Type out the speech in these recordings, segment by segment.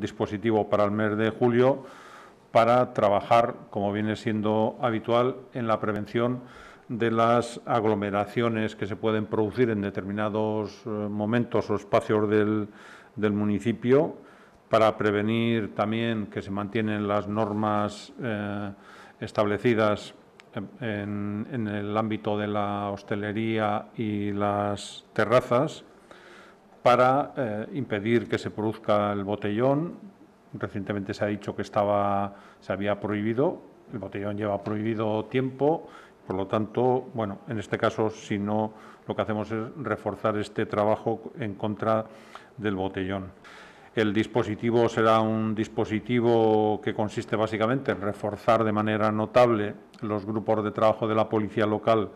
dispositivo para el mes de julio para trabajar, como viene siendo habitual, en la prevención de las aglomeraciones que se pueden producir en determinados eh, momentos o espacios del, municipio, para prevenir también que se mantienen las normas eh, establecidas en el ámbito de la hostelería y las terrazas, para eh, impedir que se produzca el botellón. Recientemente se ha dicho que estaba, se había prohibido, el botellón lleva prohibido tiempo, por lo tanto, bueno, en este caso, si no, lo que hacemos es reforzar este trabajo en contra del botellón. El dispositivo será un dispositivo que consiste básicamente en reforzar de manera notable los grupos de trabajo de la policía local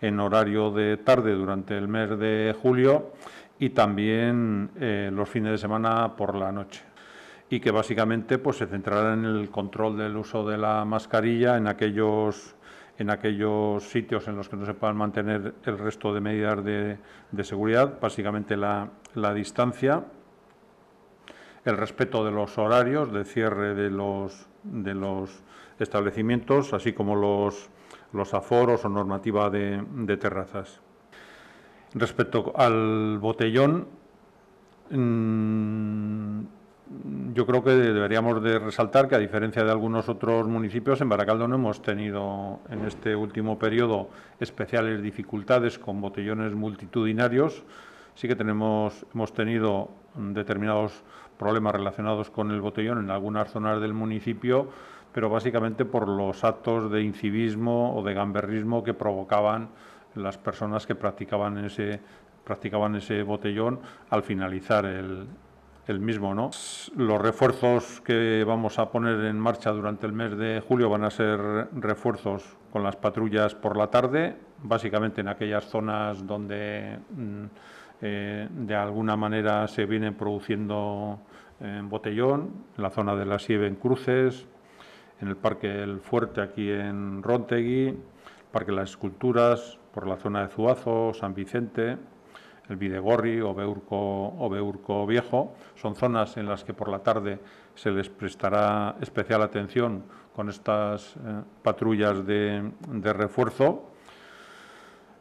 en horario de tarde durante el mes de julio y también eh, los fines de semana por la noche y que básicamente pues, se centrará en el control del uso de la mascarilla en aquellos, en aquellos sitios en los que no se puedan mantener el resto de medidas de, seguridad, básicamente la, la, distancia, el respeto de los horarios de cierre de los, de los establecimientos, así como los, los aforos o normativa de, terrazas. Respecto al botellón, mm, yo creo que deberíamos de resaltar que a diferencia de algunos otros municipios, en Baracaldo no hemos tenido en este último periodo especiales dificultades con botellones multitudinarios. Sí que tenemos, hemos tenido determinados problemas relacionados con el botellón en algunas zonas del municipio, pero básicamente por los actos de incivismo o de gamberrismo que provocaban las personas que practicaban ese, practicaban ese botellón al finalizar el, mismo. ¿no? Los refuerzos que vamos a poner en marcha durante el mes de julio van a ser refuerzos con las patrullas por la tarde, básicamente en aquellas zonas donde mm, eh, de alguna manera se viene produciendo eh, botellón, en la zona de la Sieve en Cruces, en el Parque El Fuerte, aquí en Rontegui, Parque Las Esculturas, por la zona de Zuazo, San Vicente, el Videgorri o Beurco, Viejo. Son zonas en las que por la tarde se les prestará especial atención con estas eh, patrullas de, refuerzo.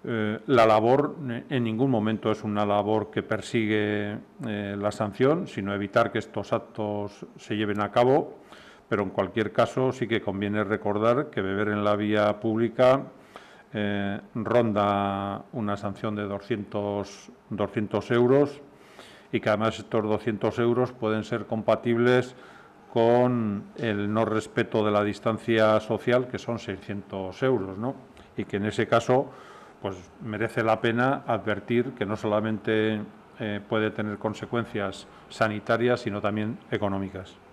Eh, la labor eh, en ningún momento es una labor que persigue la sanción, sino evitar que estos actos se lleven a cabo pero en cualquier caso sí que conviene recordar que beber en la vía pública eh, ronda una sanción de 200, euros y que además estos 200 euros pueden ser compatibles con el no respeto de la distancia social, que son 600 euros, Y que en ese caso, pues merece la pena advertir que no solamente eh, puede tener consecuencias sanitarias, sino también económicas.